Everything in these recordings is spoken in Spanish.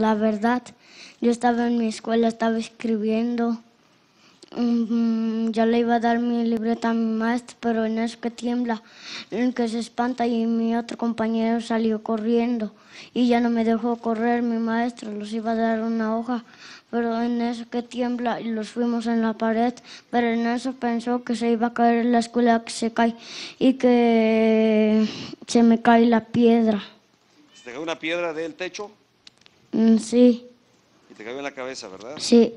la verdad. Yo estaba en mi escuela, estaba escribiendo. Mm, ya le iba a dar mi libreta a mi maestro, pero en eso que tiembla, en que se espanta y mi otro compañero salió corriendo y ya no me dejó correr mi maestro, los iba a dar una hoja, pero en eso que tiembla y los fuimos en la pared, pero en eso pensó que se iba a caer en la escuela, que se cae y que se me cae la piedra. ¿Se te cae una piedra del techo? Mm, sí. Y te cayó en la cabeza, ¿verdad? Sí.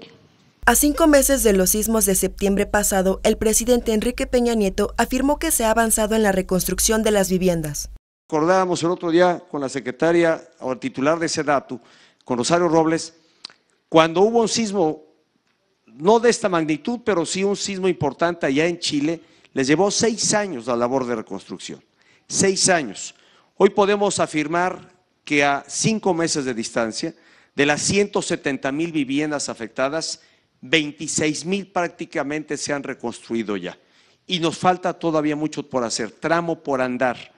A cinco meses de los sismos de septiembre pasado, el presidente Enrique Peña Nieto afirmó que se ha avanzado en la reconstrucción de las viviendas. Recordábamos el otro día con la secretaria o el titular de ese dato, con Rosario Robles, cuando hubo un sismo, no de esta magnitud, pero sí un sismo importante allá en Chile, les llevó seis años la labor de reconstrucción. Seis años. Hoy podemos afirmar que a cinco meses de distancia, de las 170 mil viviendas afectadas, 26 mil prácticamente se han reconstruido ya. Y nos falta todavía mucho por hacer, tramo por andar.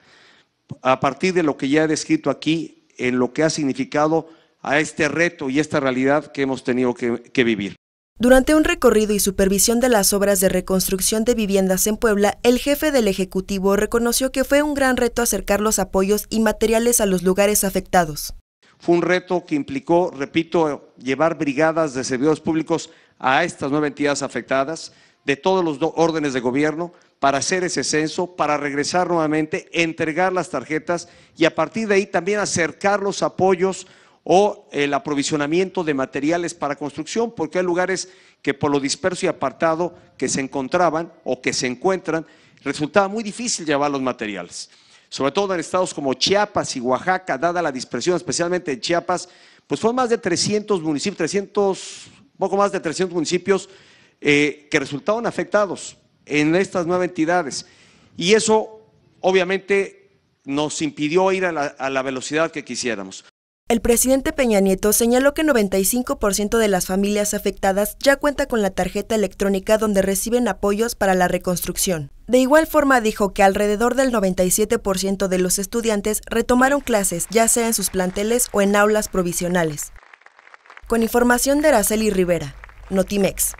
A partir de lo que ya he descrito aquí, en lo que ha significado a este reto y esta realidad que hemos tenido que, que vivir. Durante un recorrido y supervisión de las obras de reconstrucción de viviendas en Puebla, el jefe del Ejecutivo reconoció que fue un gran reto acercar los apoyos y materiales a los lugares afectados. Fue un reto que implicó, repito, llevar brigadas de servidores públicos a estas nueve entidades afectadas, de todos los órdenes de gobierno, para hacer ese censo, para regresar nuevamente, entregar las tarjetas y a partir de ahí también acercar los apoyos o el aprovisionamiento de materiales para construcción, porque hay lugares que por lo disperso y apartado que se encontraban o que se encuentran, resultaba muy difícil llevar los materiales. Sobre todo en estados como Chiapas y Oaxaca, dada la dispersión, especialmente en Chiapas, pues fueron más de 300 municipios, 300, poco más de 300 municipios eh, que resultaron afectados en estas nueve entidades. Y eso, obviamente, nos impidió ir a la velocidad que quisiéramos. El presidente Peña Nieto señaló que 95% de las familias afectadas ya cuenta con la tarjeta electrónica donde reciben apoyos para la reconstrucción. De igual forma dijo que alrededor del 97% de los estudiantes retomaron clases ya sea en sus planteles o en aulas provisionales. Con información de Araceli Rivera, Notimex.